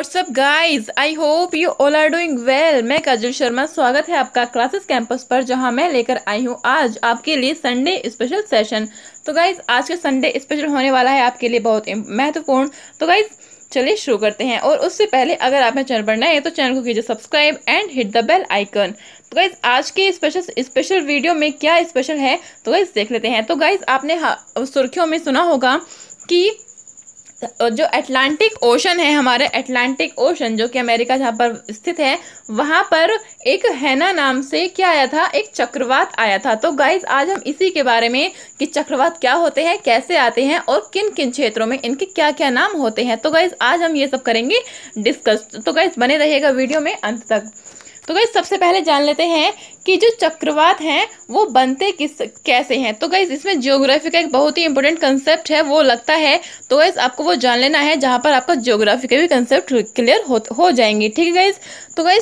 WhatsApp guys I hope you all are doing well मैं काजल शर्मा स्वागत है आपका क्लासेस कैंपस पर जहां मैं लेकर आई हूं आज आपके लिए संडे स्पेशल सेशन तो गाइज आज का संडे स्पेशल होने वाला है आपके लिए बहुत महत्वपूर्ण तो गाइज चलिए शुरू करते हैं और उससे पहले अगर आप मेरे चैनल पर नए हैं तो चैनल को कीजिए subscribe and hit the bell icon तो गाइज आज के स्पेशल स्पेशल वीडियो में क्या स्पेशल है तो गाइज देख लेते हैं तो गाइज आपने सुर्खियों में सुना होगा कि जो अटलांटिक ओशन है हमारे अटलांटिक ओशन जो कि अमेरिका जहाँ पर स्थित है वहाँ पर एक हैना नाम से क्या आया था एक चक्रवात आया था तो गाइज आज हम इसी के बारे में कि चक्रवात क्या होते हैं कैसे आते हैं और किन किन क्षेत्रों में इनके क्या क्या नाम होते हैं तो गाइज आज हम ये सब करेंगे डिस्कस तो गाइज बने रहेगा वीडियो में अंत तक तो गई सबसे पहले जान लेते हैं कि जो चक्रवात हैं वो बनते किस कैसे हैं तो गई इसमें जियोग्राफी का एक बहुत ही इंपॉर्टेंट कंसेप्ट है वो लगता है तो गई आपको वो जान लेना है जहाँ पर आपका जियोग्राफी के भी कंसेप्ट क्लियर हो, हो जाएंगे ठीक है गई तो गई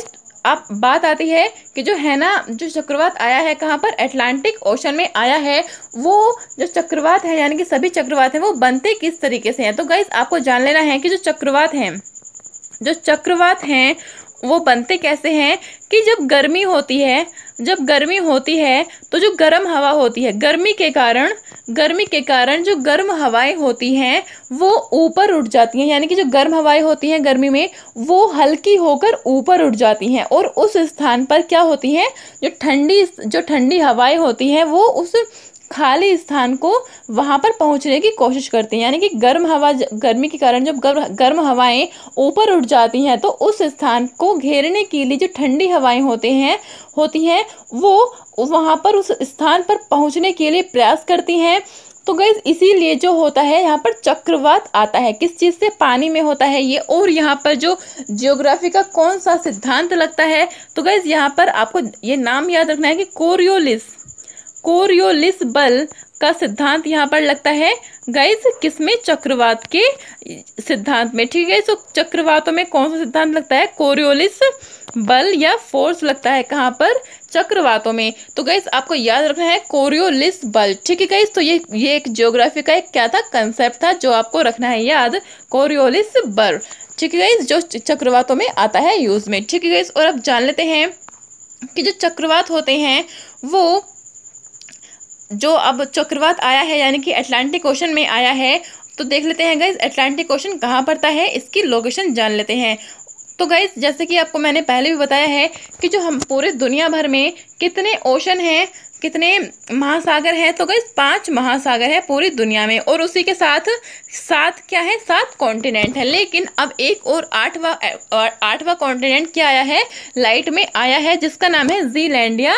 आप बात आती है कि जो है ना जो चक्रवात आया है कहाँ पर अटलांटिक ओशन में आया है वो जो चक्रवात है यानी कि सभी चक्रवात हैं वो बनते किस तरीके से हैं तो गाइज आपको जान लेना है कि जो चक्रवात हैं जो चक्रवात हैं वो बनते कैसे हैं कि जब गर्मी होती है जब गर्मी होती है तो जो गर्म हवा होती है गर्मी के कारण गर्मी के कारण जो गर्म हवाएं होती हैं वो ऊपर उठ जाती हैं यानी कि जो गर्म हवाएं होती हैं गर्मी में वो हल्की होकर ऊपर उठ जाती हैं और उस स्थान पर क्या होती हैं जो ठंडी जो ठंडी हवाएं होती हैं वो उस खाली स्थान को वहाँ पर पहुँचने की कोशिश करती हैं यानी कि गर्म हवा गर्मी के कारण जब गर्म गर्म हवाएं ऊपर उठ जाती हैं तो उस स्थान को घेरने के लिए जो ठंडी हवाएं होते हैं होती हैं वो वहाँ पर उस स्थान पर पहुँचने के लिए प्रयास करती हैं तो गैस इसीलिए जो होता है यहाँ पर चक्रवात आता है किस चीज़ से पानी में होता है ये और यहाँ पर जो जियोग्राफी का कौन सा सिद्धांत लगता है तो गैस यहाँ पर आपको ये नाम याद रखना है कि कोरियोलिस कोरियोलिस बल का सिद्धांत यहाँ पर लगता है गाइस किसमें चक्रवात के सिद्धांत में ठीक है सो चक्रवातों में कौन सा सिद्धांत लगता है कोरियोलिस बल या फोर्स लगता है कहाँ पर चक्रवातों में तो गाइस आपको याद रखना है कोरियोलिस बल ठीक है गाइस तो ये ये एक जियोग्राफी का एक क्या था कंसेप्ट था जो आपको रखना है याद कोरियोलिस बल ठीक है गाइस जो चक्रवातों में आता है यूज में ठीक है गाइस और अब जान लेते हैं कि जो चक्रवात होते हैं वो जो अब चक्रवात आया है यानी कि अटलांटिक ओशन में आया है तो देख लेते हैं गाइज अटलांटिक ओशन कहाँ पड़ता है इसकी लोकेशन जान लेते हैं तो गाइज जैसे कि आपको मैंने पहले भी बताया है कि जो हम पूरे दुनिया भर में कितने ओशन हैं कितने महासागर हैं तो गई पांच महासागर है पूरी दुनिया में और उसी के साथ सात क्या है सात कॉन्टिनेंट है लेकिन अब एक और आठवा आठवा कॉन्टिनेंट क्या आया है लाइट में आया है जिसका नाम है जीलैंडिया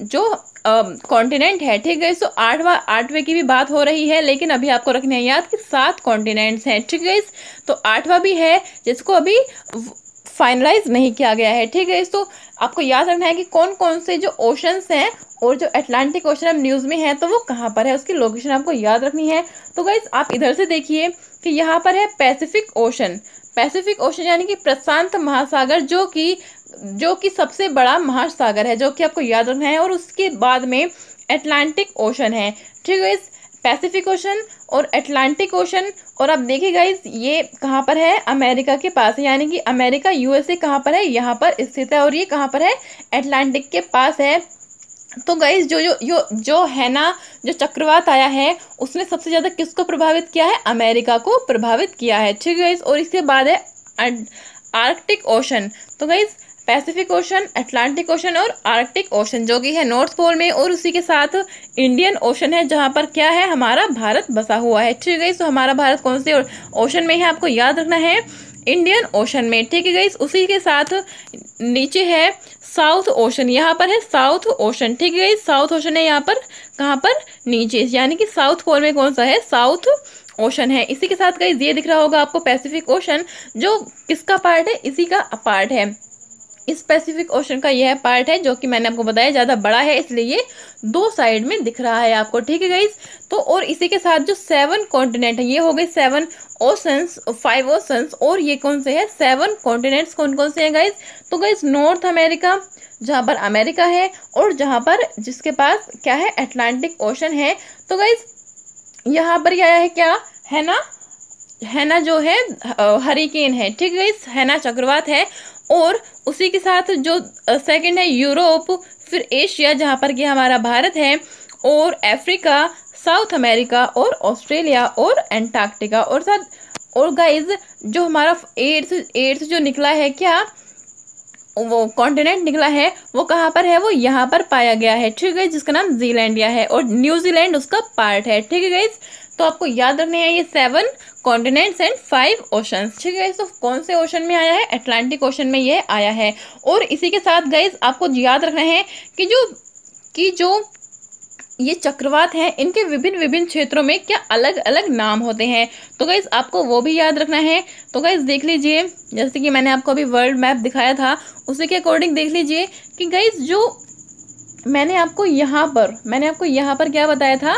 जो कॉन्टिनेंट है ठीक है सो आठवा आठवें की भी बात हो रही है लेकिन अभी आपको रखने है याद कि सात कॉन्टिनेंट्स हैं ठीक है तो आठवां भी है जिसको अभी फाइनलाइज नहीं किया गया है ठीक है तो आपको याद रखना है कि कौन कौन से जो ओशंस हैं और जो अटलांटिक ओशन अब न्यूज़ में है तो वो कहाँ पर है उसकी लोकेशन आपको याद रखनी है तो गाइज आप इधर से देखिए कि यहाँ पर है पैसिफिक ओशन पैसिफिक ओशन यानी कि प्रशांत महासागर जो कि जो कि सबसे बड़ा महासागर है जो कि आपको याद रखना है और उसके बाद में अटलांटिक ओशन है ठीक है इस पैसिफिक ओशन और अटलांटिक ओशन और आप देखिएगा इस ये कहाँ पर है अमेरिका के पास है यानी कि अमेरिका यूएसए कहाँ पर है यहाँ पर स्थित है और ये कहाँ पर है अटलांटिक के पास है तो गाइज जो जो जो जो है ना जो चक्रवात आया है उसने सबसे ज़्यादा किसको प्रभावित किया है अमेरिका को प्रभावित किया है ठीक है और इसके बाद है आर्कटिक ओशन तो guys Pacific Ocean Atlantic Ocean और आर्कटिक ओशन जो कि है नॉर्थ पोल में और उसी के साथ इंडियन ओशन है जहाँ पर क्या है हमारा भारत बसा हुआ है ठीक है सो हमारा भारत कौन से ओशन में है आपको याद रखना है इंडियन ओशन में ठीक है गई उसी के साथ नीचे है साउथ ओशन यहाँ पर है साउथ ओशन ठीक है साउथ ओशन है यहाँ पर कहाँ पर नीचे यानी कि साउथ पोल में कौन सा है साउथ ओशन है इसी के साथ गई ये दिख रहा होगा आपको पैसिफिक ओशन जो किसका पार्ट है इसी का पार्ट है इस पैसिफिक ओशन का यह पार्ट है जो कि मैंने आपको बताया ज़्यादा बड़ा है इसलिए ये दो साइड में दिख रहा है आपको ठीक है गाइज तो और इसी के साथ जो सेवन कॉन्टिनेंट है ये हो गए सेवन ओशंस फाइव ओशंस और ये कौन से है सेवन कॉन्टिनेंट्स कौन कौन से हैं गाइज तो गाइज नॉर्थ अमेरिका जहाँ पर अमेरिका है और जहाँ पर जिसके पास क्या है अटलांटिक ओशन है तो गाइज यहाँ पर क्या है क्या है ना हैना जो है हरिकेन है ठीक है हैना चक्रवात है और उसी के साथ जो सेकंड है यूरोप फिर एशिया जहाँ पर कि हमारा भारत है और अफ्रीका साउथ अमेरिका और ऑस्ट्रेलिया और एंटार्क्टिका और साथ और गाइज जो हमारा एड्स एड्स जो निकला है क्या वो कॉन्टिनेंट निकला है वो कहाँ पर है वो यहाँ पर पाया गया है ठीक है जिसका नाम जीलैंडिया है और न्यूजीलैंड उसका पार्ट है ठीक है गाइज तो आपको याद रखने हैं ये seven continents and five oceans ठीक है तो कौन से ओशन में आया है अटलांटिक ओशन में ये आया है और इसी के साथ गाइज आपको याद रखना है कि जो कि जो ये चक्रवात हैं इनके विभिन्न विभिन्न क्षेत्रों में क्या अलग अलग नाम होते हैं तो गाइज आपको वो भी याद रखना है तो गाइज देख लीजिए जैसे कि मैंने आपको अभी वर्ल्ड मैप दिखाया था उसी के अकॉर्डिंग देख लीजिए कि गाइज जो मैंने आपको यहाँ पर मैंने आपको यहाँ पर क्या बताया था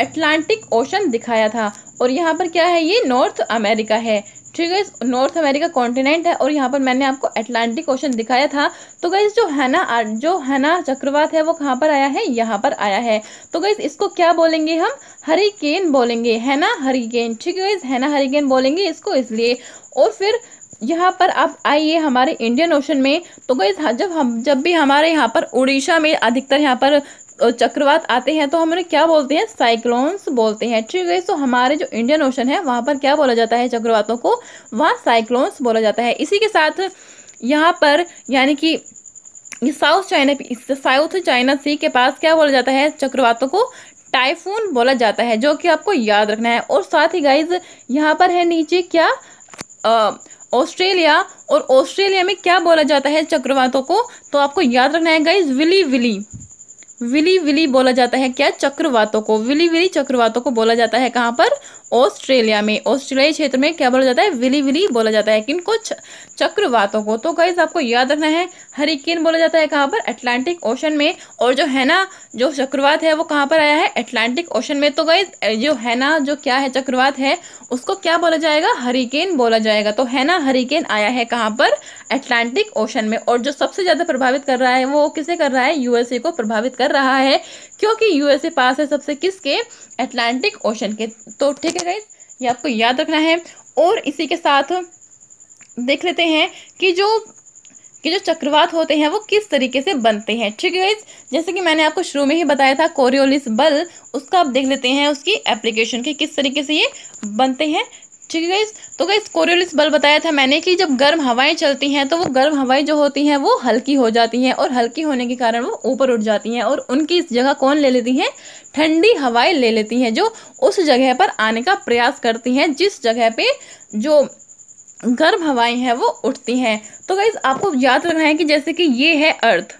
अटलांटिक ओशन दिखाया था और यहाँ पर क्या है ये नॉर्थ अमेरिका है ठीक है नॉर्थ अमेरिका कॉन्टिनेंट है और यहाँ पर मैंने आपको अटलांटिक ओशन दिखाया था तो गैस जो है ना जो है ना चक्रवात है वो कहाँ पर आया है यहाँ पर आया है तो गैस इसको क्या बोलेंगे हम हरिकेन बोलेंगे है ना हरिकेन ठीक है है ना हरिकेन बोलेंगे इसको इसलिए और फिर यहाँ पर आप आइए हमारे इंडियन ओशन में तो गई जब हम जब भी हमारे यहाँ पर उड़ीसा में अधिकतर यहाँ पर चक्रवात आते हैं तो हम उन्हें क्या बोलते हैं साइक्लोन्स बोलते हैं ठीक है तो हमारे जो इंडियन ओशन है वहां पर क्या बोला जाता है चक्रवातों को वहां साइक्लोन्स बोला जाता है इसी के साथ यहाँ पर यानी कि South China South China Sea के पास क्या बोला जाता है चक्रवातों को टाइफून बोला जाता है जो कि आपको याद रखना है और साथ ही गाइज यहाँ पर है नीचे क्या ऑस्ट्रेलिया और ऑस्ट्रेलिया में क्या बोला जाता है चक्रवातों को तो आपको याद रखना है guys willy willy willy willy बोला जाता है क्या चक्रवातों को विली विली चक्रवातों को बोला जाता है कहाँ पर ऑस्ट्रेलिया में ऑस्ट्रेलियाई क्षेत्र में क्या बोला जाता है विली विली बोला जाता है किन कुछ चक्रवातों को तो गाइज आपको याद रखना है हरिकेन बोला जाता है कहाँ पर अटलांटिक ओशन में और जो है ना जो चक्रवात है वो कहाँ पर आया है अटलांटिक ओशन में तो गाइज जो है ना जो क्या है चक्रवात है उसको क्या बोला जाएगा हरिकेन बोला जाएगा तो है ना हरिकेन आया है कहाँ पर अटलांटिक ओशन में और जो सबसे ज़्यादा प्रभावित कर रहा है वो किसे कर रहा है यूएसए को प्रभावित कर रहा है क्योंकि यूएसए पास है सबसे किसके अटलांटिक ओशन के तो ठीक है गाइज ये आपको याद रखना है और इसी के साथ देख लेते हैं कि जो कि जो चक्रवात होते हैं वो किस तरीके से बनते हैं ठीक है जैसे कि मैंने आपको शुरू में ही बताया था कोरियोलिस बल उसका आप देख लेते हैं उसकी एप्लीकेशन के किस तरीके से ये बनते हैं ठीक है गाइस तो गाइस कोरियोलिस बल बताया था मैंने कि जब गर्म हवाएं चलती हैं तो वो गर्म हवाएं जो होती हैं वो हल्की हो जाती हैं और हल्की होने के कारण वो ऊपर उठ जाती हैं और उनकी इस जगह कौन ले लेती हैं ठंडी हवाएं ले लेती हैं जो उस जगह पर आने का प्रयास करती हैं जिस जगह पे जो गर्म हवाएं हैं वो उठती हैं तो गाइज़ आपको याद रखना है कि जैसे कि ये है अर्थ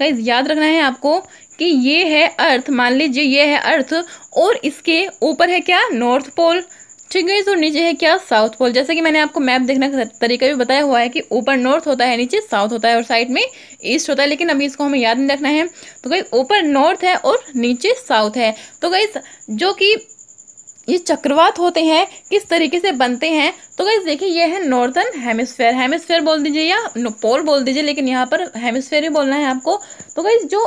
गाइज याद रखना है आपको कि ये है अर्थ मान लीजिए ये है अर्थ और इसके ऊपर है क्या नॉर्थ पोल ठीक है तो नीचे है क्या साउथ पोल जैसे कि मैंने आपको मैप देखने का तरीका भी बताया हुआ है कि ऊपर नॉर्थ होता है नीचे साउथ होता है और साइड में ईस्ट होता है लेकिन अभी इसको हमें याद नहीं रखना है तो गई ऊपर नॉर्थ है और नीचे साउथ है तो गई जो कि ये चक्रवात होते हैं किस तरीके से बनते हैं तो गई देखिए ये है नॉर्थन हेमिसफेयर हेमिसफेयर बोल दीजिए या पोल बोल दीजिए लेकिन यहाँ पर हेमिसफेयर ही बोलना है आपको तो गई जो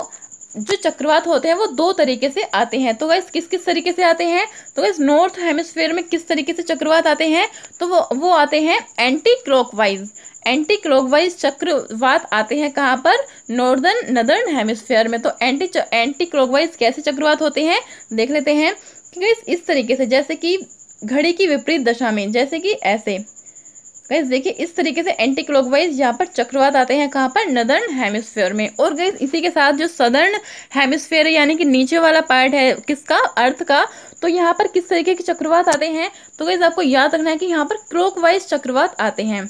जो चक्रवात होते हैं वो दो तरीके से आते हैं तो गैस किस किस तरीके से आते हैं तो गैस नॉर्थ हेमिस्फेयर में किस तरीके से चक्रवात आते हैं तो वो वो आते हैं एंटी क्लॉकवाइज एंटी क्लॉकवाइज चक्रवात आते हैं कहाँ पर नॉर्दर्न नदर्न हेमिस्फेयर में तो एंटी एंटी क्लॉकवाइज कैसे चक्रवात होते हैं देख लेते हैं कि इस तरीके से जैसे कि घड़ी की विपरीत दशा में जैसे कि ऐसे गैस देखिए इस तरीके से एंटी क्लॉक वाइज यहाँ पर चक्रवात आते हैं कहाँ पर नदर्न हेमिस्फेयर में और गैस इसी के साथ जो सदर्न हेमिस्फेयर है यानी कि नीचे वाला पार्ट है किसका अर्थ का तो यहाँ पर किस तरीके के चक्रवात आते हैं तो गैस आपको याद रखना है कि यहाँ पर क्लॉक वाइज चक्रवात आते हैं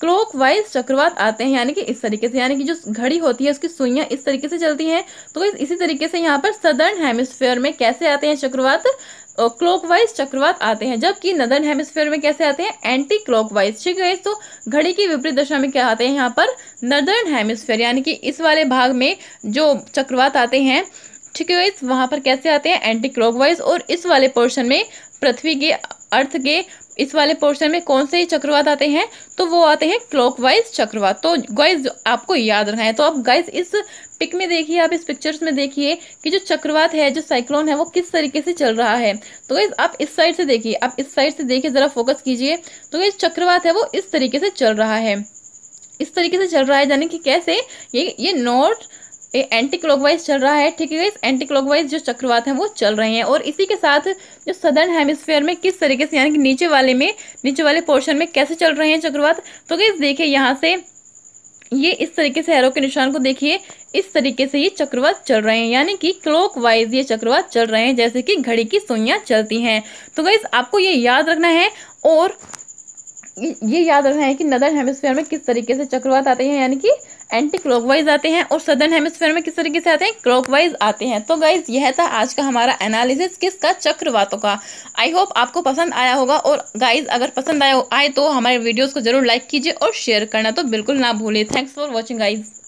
क्लॉक वाइज चक्रवात आते हैं यानी कि इस तरीके से यानी कि जो घड़ी होती है उसकी सुइयाँ इस तरीके से चलती हैं तो इसी तरीके से यहाँ पर सदर्न हेमिस्फेयर में कैसे आते हैं चक्रवात क्लॉकवाइज चक्रवात आते हैं जबकि नदन हेमिसफेयर में कैसे आते हैं एंटी क्लॉकवाइज ठीक है तो घड़ी की विपरीत दशा में क्या आते हैं यहाँ पर नदर्न हेमिसफेयर यानी कि इस वाले भाग में जो चक्रवात आते हैं ठीक है वहां पर कैसे आते हैं एंटी क्लॉकवाइज और इस वाले पोर्शन में पृथ्वी के अर्थ के इस वाले पोर्शन में कौन से चक्रवात आते हैं तो वो आते हैं क्लॉकवाइज चक्रवात तो गाइज आपको याद रखना है तो आप गाइज इस पिक में देखिए आप इस पिक्चर्स में देखिए कि जो चक्रवात है जो साइक्लोन है वो किस तरीके से चल रहा है तो गाइज आप इस साइड से देखिए आप इस साइड से देखिए ज़रा फोकस कीजिए तो गाइज चक्रवात है वो इस तरीके से चल रहा है इस तरीके से चल रहा है यानी कि कैसे ये ये नॉर्थ ये एंटी क्लॉकवाइज चल रहा है ठीक है इस एंटी क्लॉकवाइज जो चक्रवात है वो चल रहे हैं और इसी के साथ जो सदर्न हेमिस्फेयर में किस तरीके से यानी कि नीचे वाले में नीचे वाले पोर्शन में कैसे चल रहे हैं चक्रवात तो गई देखिए यहाँ से ये इस तरीके से एरो के निशान को देखिए इस तरीके से ये चक्रवात चल रहे हैं यानी कि क्लॉक वाइज ये चक्रवात चल रहे हैं जैसे कि घड़ी की सुइयां चलती हैं तो गई आपको ये याद रखना है और ये याद रखना है कि नदर्न हेमिस्फेयर में किस तरीके से चक्रवात आते हैं यानी कि एंटी क्लॉकवाइज आते हैं और सदर्न हेमिस्फेयर में किस तरीके से आते हैं क्लॉकवाइज आते हैं तो गाइज यह था आज का हमारा एनालिसिस किसका चक्रवातों का आई होप आपको पसंद आया होगा और गाइज अगर पसंद आया आए तो हमारे वीडियोज़ को जरूर लाइक कीजिए और शेयर करना तो बिल्कुल ना भूलिए थैंक्स फॉर वॉचिंग गाइज़